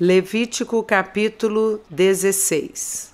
Levítico capítulo 16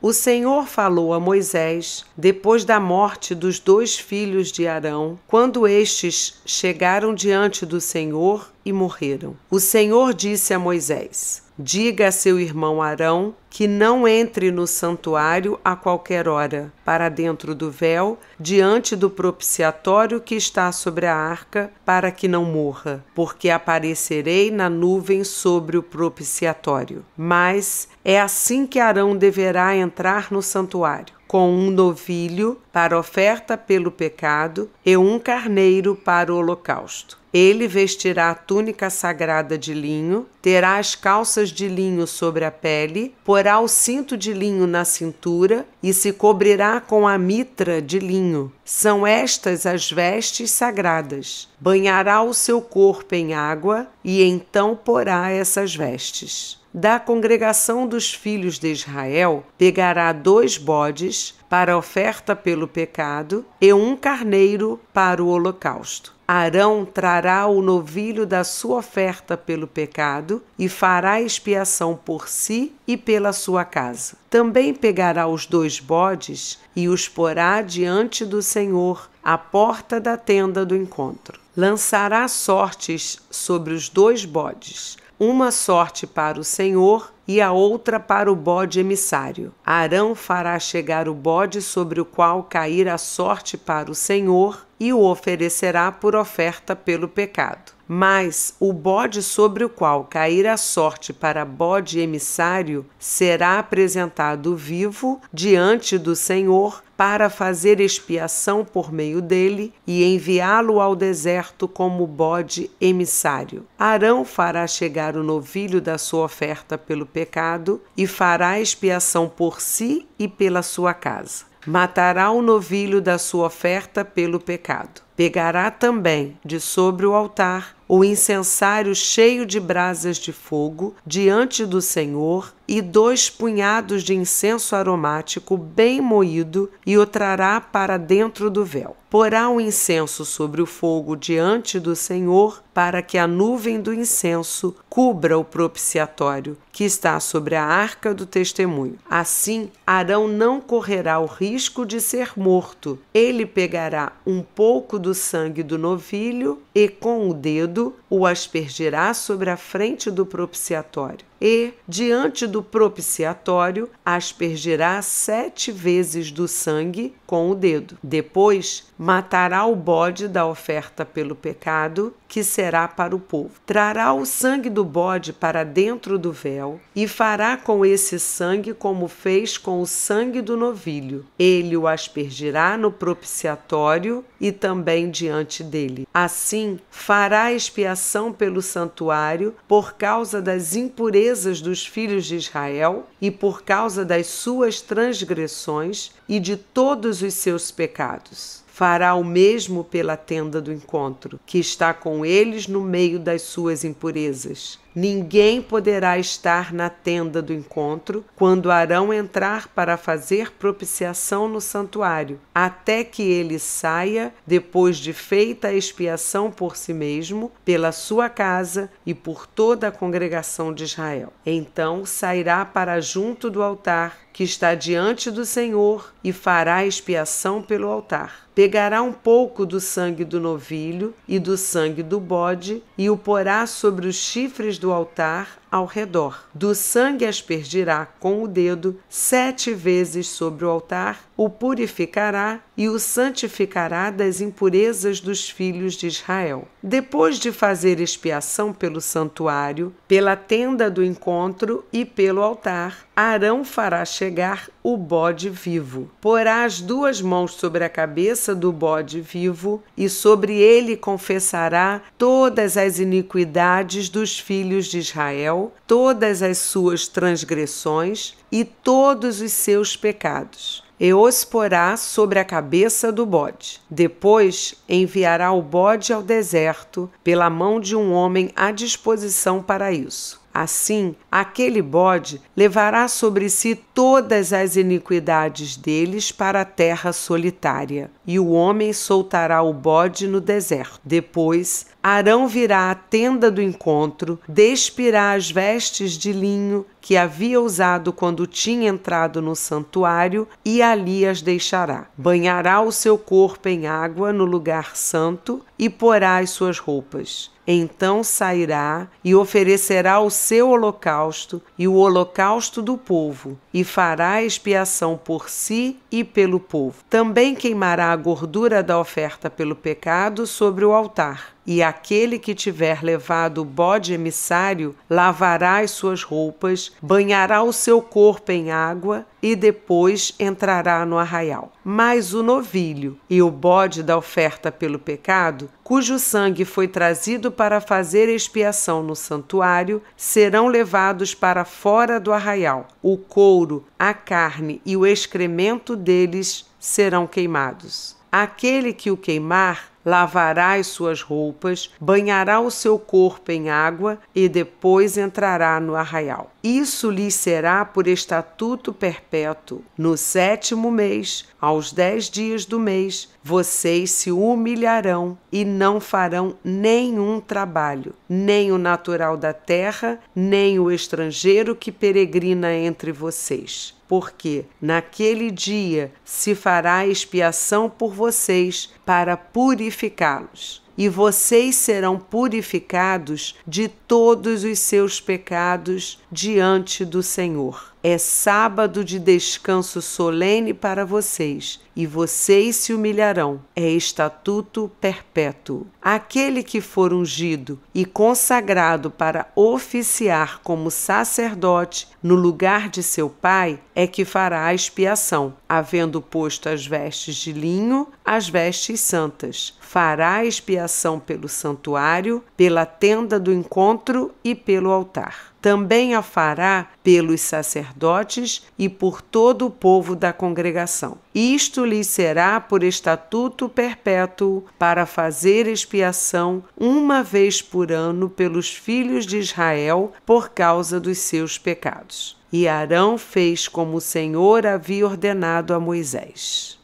O Senhor falou a Moisés, depois da morte dos dois filhos de Arão, quando estes chegaram diante do Senhor e morreram. O Senhor disse a Moisés: Diga a seu irmão Arão que não entre no santuário a qualquer hora, para dentro do véu, diante do propiciatório que está sobre a arca, para que não morra, porque aparecerei na nuvem sobre o propiciatório. Mas é assim que Arão deverá entrar no santuário com um novilho para oferta pelo pecado e um carneiro para o holocausto. Ele vestirá a túnica sagrada de linho, terá as calças de linho sobre a pele, porá o cinto de linho na cintura e se cobrirá com a mitra de linho. São estas as vestes sagradas. Banhará o seu corpo em água e então porá essas vestes da congregação dos filhos de Israel pegará dois bodes para oferta pelo pecado e um carneiro para o holocausto. Arão trará o novilho da sua oferta pelo pecado e fará expiação por si e pela sua casa. Também pegará os dois bodes e os porá diante do Senhor à porta da tenda do encontro. Lançará sortes sobre os dois bodes, uma sorte para o Senhor e a outra para o bode emissário. Arão fará chegar o bode sobre o qual cair a sorte para o Senhor e o oferecerá por oferta pelo pecado. Mas o bode sobre o qual cair a sorte para bode emissário será apresentado vivo diante do Senhor para fazer expiação por meio dele e enviá-lo ao deserto como bode emissário. Arão fará chegar o novilho da sua oferta pelo pecado e fará expiação por si e pela sua casa. Matará o novilho da sua oferta pelo pecado. Pegará também de sobre o altar o incensário cheio de brasas de fogo diante do Senhor e dois punhados de incenso aromático bem moído e o trará para dentro do véu. Porá o incenso sobre o fogo diante do Senhor para que a nuvem do incenso cubra o propiciatório que está sobre a arca do testemunho. Assim, Arão não correrá o risco de ser morto. Ele pegará um pouco do sangue do novilho e com o dedo o aspergirá sobre a frente do propiciatório. E, diante do propiciatório, aspergirá sete vezes do sangue com o dedo. Depois, matará o bode da oferta pelo pecado, que será para o povo. Trará o sangue do bode para dentro do véu e fará com esse sangue como fez com o sangue do novilho. Ele o aspergirá no propiciatório e também diante dele. Assim, Assim, fará expiação pelo santuário por causa das impurezas dos filhos de Israel e por causa das suas transgressões e de todos os seus pecados fará o mesmo pela tenda do encontro, que está com eles no meio das suas impurezas. Ninguém poderá estar na tenda do encontro quando Arão entrar para fazer propiciação no santuário, até que ele saia depois de feita a expiação por si mesmo, pela sua casa e por toda a congregação de Israel. Então sairá para junto do altar que está diante do Senhor e fará expiação pelo altar. Pegará um pouco do sangue do novilho e do sangue do bode e o porá sobre os chifres do altar ao redor. Do sangue aspergirá com o dedo sete vezes sobre o altar, o purificará e o santificará das impurezas dos filhos de Israel. Depois de fazer expiação pelo santuário, pela tenda do encontro e pelo altar, Arão fará chegar o bode vivo. Porá as duas mãos sobre a cabeça do bode vivo e sobre ele confessará todas as iniquidades dos filhos de Israel todas as suas transgressões e todos os seus pecados e os porá sobre a cabeça do bode. Depois enviará o bode ao deserto pela mão de um homem à disposição para isso. Assim, aquele bode levará sobre si todas as iniquidades deles para a terra solitária, e o homem soltará o bode no deserto. Depois, Arão virá à tenda do encontro, despirá as vestes de linho, que havia usado quando tinha entrado no santuário, e ali as deixará. Banhará o seu corpo em água no lugar santo e porá as suas roupas. Então sairá e oferecerá o seu holocausto e o holocausto do povo, e fará expiação por si e pelo povo. Também queimará a gordura da oferta pelo pecado sobre o altar e aquele que tiver levado o bode emissário lavará as suas roupas, banhará o seu corpo em água e depois entrará no arraial. Mas o novilho e o bode da oferta pelo pecado, cujo sangue foi trazido para fazer expiação no santuário, serão levados para fora do arraial. O couro, a carne e o excremento deles serão queimados. Aquele que o queimar lavará as suas roupas, banhará o seu corpo em água e depois entrará no arraial. Isso lhe será por estatuto perpétuo. No sétimo mês, aos dez dias do mês, vocês se humilharão e não farão nenhum trabalho, nem o natural da terra, nem o estrangeiro que peregrina entre vocês porque naquele dia se fará expiação por vocês para purificar purificá-los. E vocês serão purificados de todos os seus pecados diante do Senhor é sábado de descanso solene para vocês, e vocês se humilharão. É estatuto perpétuo. Aquele que for ungido e consagrado para oficiar como sacerdote no lugar de seu pai é que fará a expiação, havendo posto as vestes de linho, as vestes santas. Fará expiação pelo santuário, pela tenda do encontro e pelo altar. Também a fará pelos sacerdotes e por todo o povo da congregação. Isto lhe será por estatuto perpétuo para fazer expiação uma vez por ano pelos filhos de Israel por causa dos seus pecados. E Arão fez como o Senhor havia ordenado a Moisés.